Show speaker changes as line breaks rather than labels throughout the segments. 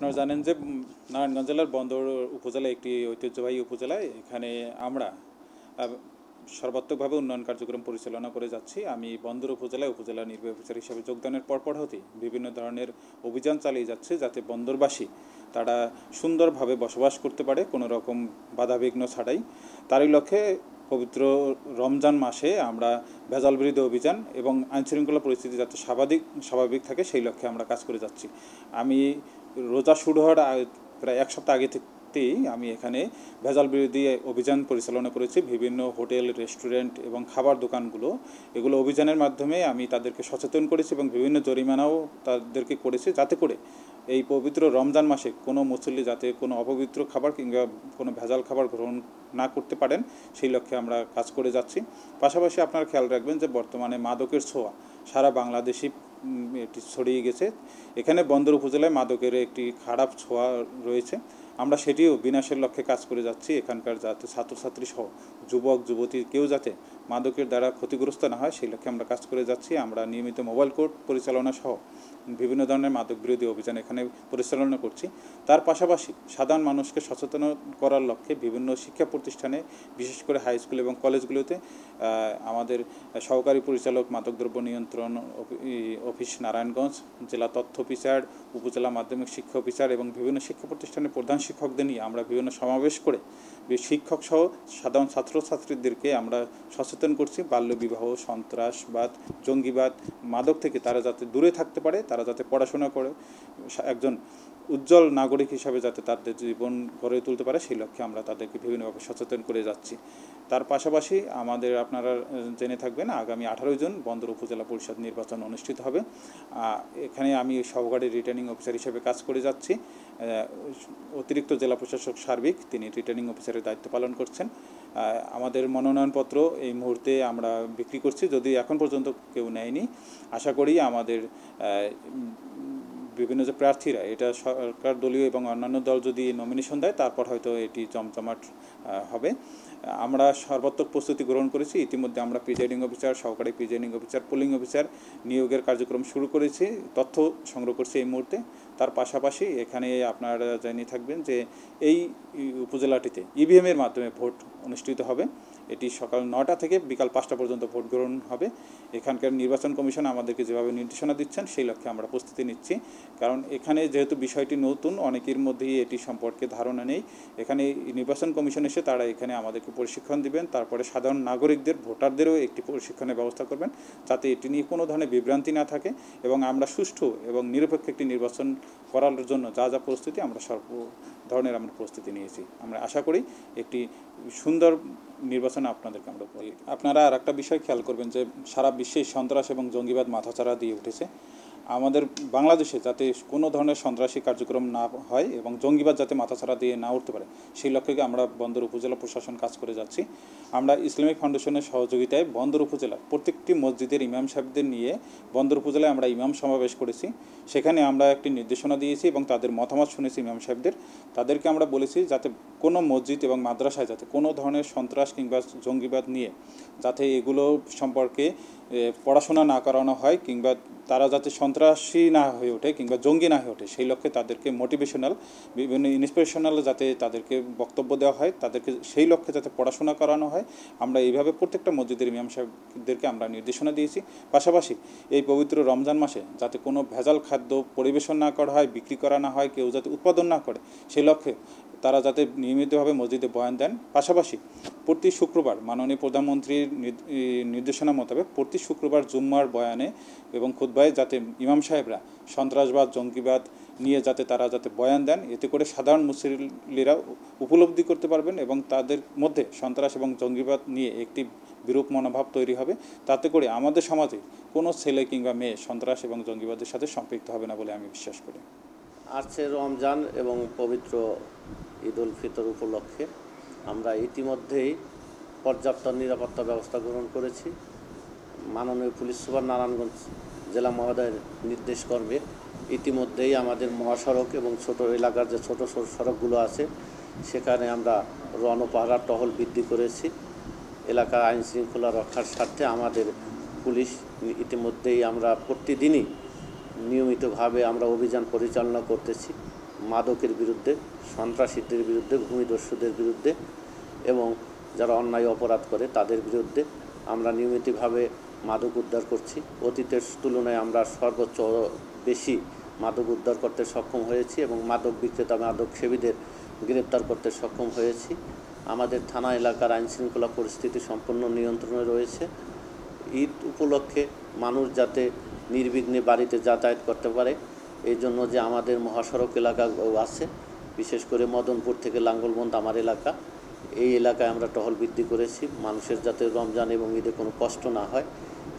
আপনারা জানেন যে নারায়ণগঞ্জ জেলার বন্দর উপজেলা একটি ঐতিহ্যবাহী উপজেলায় এখানে আমরা সর্বাত্মকভাবে উন্নয়ন কার্যক্রম পরিচালনা করে যাচ্ছি আমি বন্দর উপজেলায় উপজেলা নির্বাহী অফিসার হিসেবে যোগদানের পরপর হতে বিভিন্ন ধরনের অভিযান চালিয়ে যাচ্ছে যাতে বন্দরবাসী তারা সুন্দরভাবে বসবাস করতে পারে কোনো রকম বাধাবিঘ্ন ছাড়াই তারই লক্ষ্যে পবিত্র রমজান মাসে আমরা ভেজাল বিরোধী অভিযান এবং আইনশৃঙ্খলা পরিস্থিতি যাতে স্বাভাবিক স্বাভাবিক থাকে সেই লক্ষ্যে আমরা কাজ করে যাচ্ছি আমি রোজা শুরু হওয়ার প্রায় এক সপ্তাহ আগে থেকেই আমি এখানে ভেজাল বিরোধী অভিযান পরিচালনা করেছি বিভিন্ন হোটেল রেস্টুরেন্ট এবং খাবার দোকানগুলো এগুলো অভিযানের মাধ্যমে আমি তাদেরকে সচেতন করেছি এবং বিভিন্ন জরিমানাও তাদেরকে করেছি যাতে করে এই পবিত্র রমজান মাসে কোনো মুসল্লি যাতে কোনো অপবিত্র খাবার কিংবা কোনো ভেজাল খাবার গ্রহণ না করতে পারেন সেই লক্ষ্যে আমরা কাজ করে যাচ্ছি পাশাপাশি আপনারা খেয়াল রাখবেন যে বর্তমানে মাদকের ছোঁয়া সারা বাংলাদেশি এটি ছড়িয়ে গেছে এখানে বন্দর উপজেলায় মাদকের একটি খারাপ ছোঁয়া রয়েছে আমরা সেটিও বিনাশের লক্ষ্যে কাজ করে যাচ্ছি এখানকার যাতে ছাত্রছাত্রী সহ যুবক যুবতী কেউ যাতে মাদকের দ্বারা ক্ষতিগ্রস্ত না হয় সেই লক্ষ্যে আমরা কাজ করে যাচ্ছি আমরা নিয়মিত মোবাইল কোর্ট পরিচালনা সহ বিভিন্ন ধরনের মাদক বিরোধী অভিযান এখানে পরিচালনা করছি তার পাশাপাশি সাধারণ মানুষকে সচেতন করার লক্ষ্যে বিভিন্ন শিক্ষা প্রতিষ্ঠানে বিশেষ করে হাই স্কুল এবং কলেজগুলোতে আমাদের সহকারী পরিচালক মাদকদ্রব্য নিয়ন্ত্রণ অফিস নারায়ণগঞ্জ জেলা তথ্য অফিসার উপজেলা মাধ্যমিক শিক্ষা অফিসার এবং বিভিন্ন শিক্ষা প্রতিষ্ঠানের প্রধান শিক্ষকদের নিয়ে আমরা বিভিন্ন সমাবেশ করে শিক্ষক সহ সাধারণ ছাত্রছাত্রীদেরকে আমরা সচেতন করছি বাল্যবিবাহ সন্ত্রাসবাদ জঙ্গিবাদ মাদক থেকে তারা যাতে দূরে থাকতে পারে তারা যাতে পড়াশোনা করে একজন উজ্জ্বল নাগরিক হিসাবে যাতে তাদের জীবন গড়ে তুলতে পারে সেই লক্ষ্যে আমরা তাদেরকে বিভিন্নভাবে সচেতন করে যাচ্ছি তার পাশাপাশি আমাদের আপনারা জেনে থাকবেন আগামী আঠারোই জুন বন্দর উপজেলা পরিষদ নির্বাচন অনুষ্ঠিত হবে এখানে আমি সহকারী রিটার্নিং অফিসার হিসেবে কাজ করে যাচ্ছি অতিরিক্ত জেলা প্রশাসক সার্বিক তিনি রিটার্নিং অফিসারের দায়িত্ব পালন করছেন আমাদের মনোনয়নপত্র এই মুহূর্তে আমরা বিক্রি করছি যদি এখন পর্যন্ত কেউ নেয়নি আশা করি আমাদের বিভিন্ন যে প্রার্থীরা এটা সরকার দলীয় এবং অন্যান্য দল যদি নমিনেশন দেয় তারপর হয়তো এটি জমজমাট হবে আমরা সর্বাত্মক প্রস্তুতি গ্রহণ করেছি ইতিমধ্যে আমরা প্রিজাইডিং অফিসার সহকারী প্রিজাইডিং অফিসার পোলিং অফিসার নিয়োগের কার্যক্রম শুরু করেছি তথ্য সংগ্রহ করছি এই মুহূর্তে তার পাশাপাশি এখানে আপনারা জানিয়ে থাকবেন যে এই উপজেলাটিতে ইভিএমের e মাধ্যমে ভোট অনুষ্ঠিত হবে এটি সকাল নটা থেকে বিকাল পাঁচটা পর্যন্ত ভোট গ্রহণ হবে এখানকার নির্বাচন কমিশন আমাদেরকে যেভাবে নির্দেশনা দিচ্ছেন সেই লক্ষ্যে আমরা প্রস্তুতি নিচ্ছি কারণ এখানে যেহেতু বিষয়টি নতুন অনেকের মধ্যেই এটি সম্পর্কে ধারণা নেই এখানে নির্বাচন কমিশন এসে তারা এখানে আমাদেরকে প্রশিক্ষণ দিবেন তারপরে সাধারণ নাগরিকদের ভোটারদেরও একটি প্রশিক্ষণের ব্যবস্থা করবেন যাতে এটি নিয়ে কোনো ধরনের বিভ্রান্তি না থাকে এবং আমরা সুষ্ঠু এবং নিরপেক্ষ একটি নির্বাচন করার জন্য যা যা প্রস্তুতি আমরা সর্ব ধরনের আমরা প্রস্তুতি নিয়েছি আমরা আশা করি একটি সুন্দর নির্বাচনে আপনাদেরকে আমরা আপনারা আর একটা বিষয় খেয়াল করবেন যে সারা বিশ্বে সন্ত্রাস এবং জঙ্গিবাদ মাথাচাড়া দিয়ে উঠেছে আমাদের বাংলাদেশে যাতে কোনো ধরনের সন্ত্রাসী কার্যক্রম না হয় এবং জঙ্গিবাদ যাতে মাথাছাড়া দিয়ে না উঠতে পারে সেই লক্ষ্যে আমরা বন্দর উপজেলা প্রশাসন কাজ করে যাচ্ছি আমরা ইসলামিক ফাউন্ডেশনের সহযোগিতায় বন্দর উপজেলার প্রত্যেকটি মসজিদের ইমাম সাহেবদের নিয়ে বন্দর উপজেলায় আমরা ইমাম সমাবেশ করেছি সেখানে আমরা একটি নির্দেশনা দিয়েছি এবং তাদের মতামত শুনেছি ইমাম সাহেবদের তাদেরকে আমরা বলেছি যাতে কোনো মসজিদ এবং মাদ্রাসায় যাতে কোনো ধরনের সন্ত্রাস কিংবা জঙ্গিবাদ নিয়ে যাতে এগুলো সম্পর্কে পড়াশোনা না করানো হয় কিংবা তারা যাতে সন্ত্রাসী না হয়ে ওঠে কিংবা জঙ্গি না হয়ে ওঠে সেই লক্ষ্যে তাদেরকে মোটিভেশনাল বিভিন্ন ইন্সপিরেশনাল যাতে তাদেরকে বক্তব্য দেওয়া হয় তাদেরকে সেই লক্ষ্যে যাতে পড়াশোনা করানো হয় আমরা এইভাবে প্রত্যেকটা মসজিদের ইমাম সাহেবদেরকে আমরা নির্দেশনা দিয়েছি পাশাপাশি এই পবিত্র রমজান মাসে যাতে কোনো ভেজাল খাদ্য পরিবেশন না করা হয় বিক্রি করা না হয় কেউ যাতে উৎপাদন না করে সেই লক্ষ্যে তারা যাতে নিয়মিতভাবে মসজিদে বয়ান দেন পাশাপাশি প্রতি শুক্রবার মাননীয় প্রধানমন্ত্রীর নির্দেশনা মোতাবেক প্রতি শুক্রবার জুম্মার বয়ানে এবং খুদ্বায় যাতে ইমাম সাহেবরা সন্ত্রাসবাদ জঙ্গিবাদ নিয়ে যাতে তারা যাতে বয়ান দেন এতে করে সাধারণ মুসলিরা উপলব্ধি করতে পারবেন এবং তাদের মধ্যে সন্ত্রাস এবং জঙ্গিবাদ নিয়ে একটি বিরূপ মনোভাব তৈরি হবে তাতে করে আমাদের সমাজে কোনো ছেলে কিংবা মেয়ে সন্ত্রাস এবং জঙ্গিবাদের সাথে সম্পৃক্ত হবে না বলে আমি বিশ্বাস করি
আছে রমজান এবং পবিত্র ঈদ উল ফিতর উপলক্ষে আমরা ইতিমধ্যেই পর্যাপ্ত নিরাপত্তা ব্যবস্থা গ্রহণ করেছি মাননীয় পুলিশ সুপার নারায়ণগঞ্জ জেলা মহোদয়ের নির্দেশ করবে ইতিমধ্যেই আমাদের মহাসড়ক এবং ছোট এলাকার যে ছোট ছোট সড়কগুলো আছে সেখানে আমরা রণপাহারা টহল বৃদ্ধি করেছি এলাকার আইন শৃঙ্খলা রক্ষার স্বার্থে আমাদের পুলিশ ইতিমধ্যেই আমরা প্রতিদিনই নিয়মিতভাবে আমরা অভিযান পরিচালনা করতেছি মাদকের বিরুদ্ধে সন্ত্রাসীদের বিরুদ্ধে ভূমিদস্যুদের বিরুদ্ধে এবং যারা অন্যায় অপরাধ করে তাদের বিরুদ্ধে আমরা নিয়মিতভাবে মাদক উদ্ধার করছি অতীতের তুলনায় আমরা সর্বোচ্চ বেশি মাদক উদ্ধার করতে সক্ষম হয়েছি এবং মাদক বিক্রেতা মাদক সেবীদের গ্রেপ্তার করতে সক্ষম হয়েছি আমাদের থানা এলাকার আইনশৃঙ্খলা পরিস্থিতি সম্পূর্ণ নিয়ন্ত্রণে রয়েছে ঈদ উপলক্ষে মানুষ যাতে নির্বিঘ্নে বাড়িতে যাতায়াত করতে পারে এই জন্য যে আমাদের মহাসড়ক এলাকা আছে বিশেষ করে মদনপুর থেকে লাঙ্গলবন্ধ আমার এলাকা এই এলাকায় আমরা টহল বৃদ্ধি করেছি মানুষের যাতে রমজান এবং ঈদে কোনো কষ্ট না হয়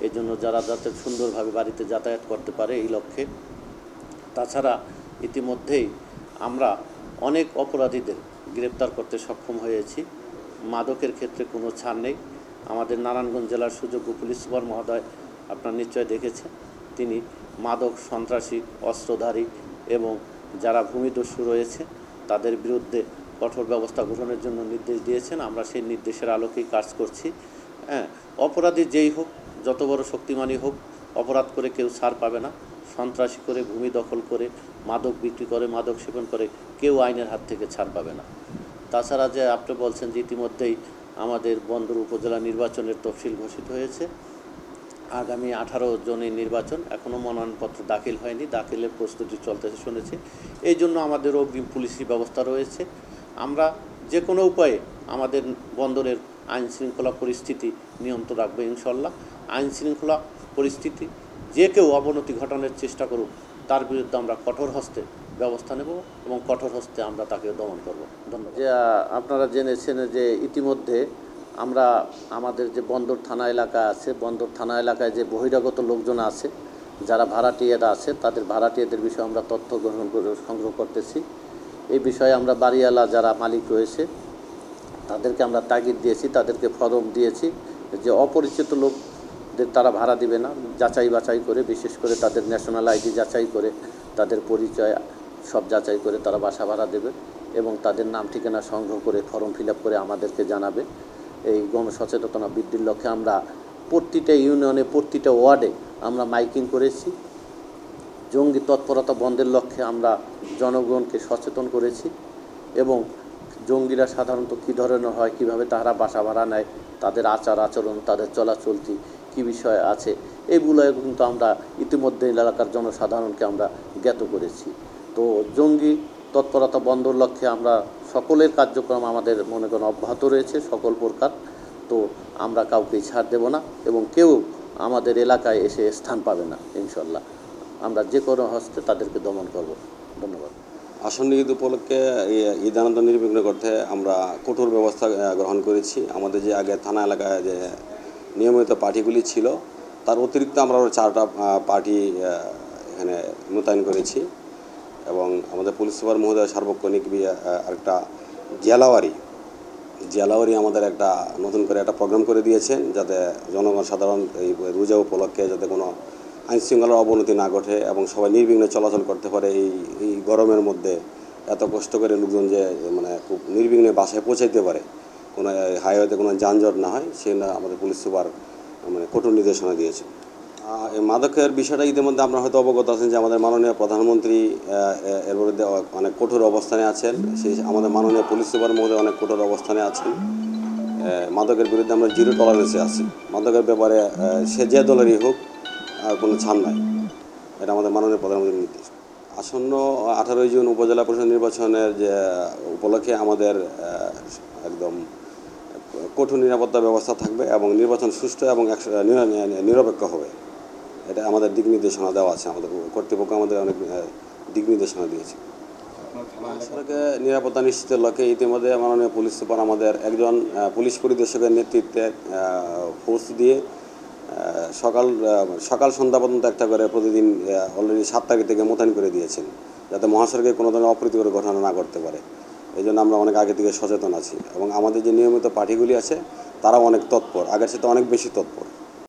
এই জন্য যারা যাতে সুন্দরভাবে বাড়িতে যাতায়াত করতে পারে এই লক্ষ্যে তাছাড়া ইতিমধ্যেই আমরা অনেক অপরাধীদের গ্রেপ্তার করতে সক্ষম হয়েছি মাদকের ক্ষেত্রে কোনো ছাড় নেই আমাদের নারায়ণগঞ্জ জেলার সুযোগ্য পুলিশ সুপার মহোদয় আপনার নিশ্চয় দেখেছেন তিনি মাদক সন্ত্রাসী অস্ত্রধারী এবং যারা ভূমিদস্যু রয়েছে তাদের বিরুদ্ধে কঠোর ব্যবস্থা গ্রহণের জন্য নির্দেশ দিয়েছেন আমরা সেই নির্দেশের আলোকেই কাজ করছি হ্যাঁ অপরাধী যেই হোক যত বড় শক্তিমানই হোক অপরাধ করে কেউ ছাড় পাবে না সন্ত্রাসী করে ভূমি দখল করে মাদক বিক্রি করে মাদক সেবন করে কেউ আইনের হাত থেকে ছাড় পাবে না তাছাড়া যে আপনি বলছেন যে ইতিমধ্যেই আমাদের বন্দর উপজেলা নির্বাচনের তফসিল ঘোষিত হয়েছে আগামী আঠারো জনের নির্বাচন এখনও মনোনয়নপত্র দাখিল হয়নি দাখিলের প্রস্তুতি চলতেছে শুনেছি এই জন্য আমাদের অগ্রিম পুলিশি ব্যবস্থা রয়েছে আমরা যে কোনো উপায়ে আমাদের বন্দরের আইন শৃঙ্খলা পরিস্থিতি নিয়ন্ত্রণ রাখবে ইনশাল্লাহ আইন শৃঙ্খলা পরিস্থিতি যে কেউ অবনতি ঘটানোর চেষ্টা করুক তার বিরুদ্ধে আমরা কঠোর হস্তে ব্যবস্থা নেব এবং কঠোর হস্তে আমরা তাকে দমন করব ধন্যবাদ আপনারা জেনেছেন যে ইতিমধ্যে আমরা আমাদের যে বন্দর থানা এলাকা আছে বন্দর থানা এলাকায় যে বহিরাগত লোকজন আছে যারা ভাড়াটিয়ারা আছে তাদের ভাড়াটিয়াদের বিষয়ে আমরা তথ্য গ্রহণ সংগ্রহ করতেছি এই বিষয়ে আমরা বাড়িওয়ালা যারা মালিক রয়েছে তাদেরকে আমরা তাগিদ দিয়েছি তাদেরকে ফরম দিয়েছি যে অপরিচিত লোকদের তারা ভাড়া দিবে না যাচাই বাছাই করে বিশেষ করে তাদের ন্যাশনাল আইডি যাচাই করে তাদের পরিচয় সব যাচাই করে তারা বাসা ভাড়া দেবে এবং তাদের নাম ঠিকানা সংগ্রহ করে ফর্ম ফিল করে আমাদেরকে জানাবে এই গণসচেতনতা বৃদ্ধির লক্ষ্যে আমরা প্রতিটা ইউনিয়নে প্রতিটা ওয়ার্ডে আমরা মাইকিং করেছি জঙ্গি তৎপরতা বন্ধের লক্ষ্যে আমরা জনগণকে সচেতন করেছি এবং জঙ্গিরা সাধারণত কী ধরনের হয় কিভাবে তারা বাসা ভাড়া নেয় তাদের আচার আচরণ তাদের চলাচলতি কী বিষয় আছে এইগুলো কিন্তু আমরা ইতিমধ্যে এলাকার জনসাধারণকে আমরা জ্ঞাত করেছি তো জঙ্গি তৎপরতা বন্ধর লক্ষ্যে আমরা সকলের কার্যক্রম আমাদের মনে করেন অব্যাহত রয়েছে সকল প্রকার তো আমরা কাউকে ছাড় দেব না এবং কেউ আমাদের এলাকায় এসে স্থান পাবে না ইনশাল্লাহ আমরা যে কোনো হস্তে তাদেরকে দমন করব ধন্যবাদ
আসন্ন ঈদ উপলক্ষে ঈদ আনন্দ নির্বিঘ্ন করতে আমরা কঠোর ব্যবস্থা গ্রহণ করেছি আমাদের যে আগে থানা এলাকায় যে নিয়মিত পার্টিগুলি ছিল তার অতিরিক্ত আমরা চারটা পার্টি এখানে মোতায়েন করেছি এবং আমাদের পুলিশ সুপার মহোদয় সার্বক্ষণিক একটা জেলাওয়ারি জেলাওয়ারি আমাদের একটা নতুন করে একটা প্রোগ্রাম করে দিয়েছেন যাতে জনগণ সাধারণ এই রোজা উপলক্ষে যাতে কোনো আইনশৃঙ্খলার অবনতি না ঘটে এবং সবাই নির্বিঘ্নে চলাচল করতে পারে এই এই গরমের মধ্যে এত কষ্ট করে লোকজন যে মানে খুব নির্বিঘ্নে বাসায় পৌঁছাইতে পারে কোনো হাইওয়েতে কোনো যানজট না হয় সেটা আমাদের পুলিশ সুপার মানে কঠোর নির্দেশনা দিয়েছে মাদকের বিষয়টা ইতিমধ্যে আমরা হয়তো অবগত আছেন যে আমাদের মাননীয় প্রধানমন্ত্রী এর বিরুদ্ধে অনেক কঠোর অবস্থানে আছেন সেই আমাদের মাননীয় পুলিশ সুপার মহোদয় অনেক কঠোর অবস্থানে আছেন মাদকের বিরুদ্ধে আমরা জিরো টলারেন্সে আছি মাদকের ব্যাপারে সে যে দলেরই হোক আর কোনো ছাড় নাই এটা আমাদের মাননীয় প্রধানমন্ত্রীর নির্দেশ আসন্ন আঠারোই জুন উপজেলা পরিষদ নির্বাচনের যে উপলক্ষে আমাদের একদম কঠোর নিরাপত্তা ব্যবস্থা থাকবে এবং নির্বাচন সুষ্ঠু এবং নিরপেক্ষ হবে এটা আমাদের দিক নির্দেশনা দেওয়া আছে আমাদের কর্তৃপক্ষ আমাদের অনেক দিক নির্দেশনা দিয়েছে সরকারকে নিরাপত্তা নিশ্চিতের লক্ষ্যে ইতিমধ্যে মাননীয় পুলিশ সুপার আমাদের একজন পুলিশ পরিদর্শকের নেতৃত্বে ফোর্স দিয়ে সকাল সকাল সন্ধ্যা পর্যন্ত একটা করে প্রতিদিন অলরেডি সাত তারিখ থেকে মোতায়েন করে দিয়েছেন যাতে মহাসড়কে কোনো ধরনের অপ্রীতিকর ঘটনা না করতে পারে এই জন্য আমরা অনেক আগে থেকে সচেতন আছি এবং আমাদের যে নিয়মিত পার্টিগুলি আছে তারাও অনেক তৎপর আগের সাথে অনেক বেশি তৎপর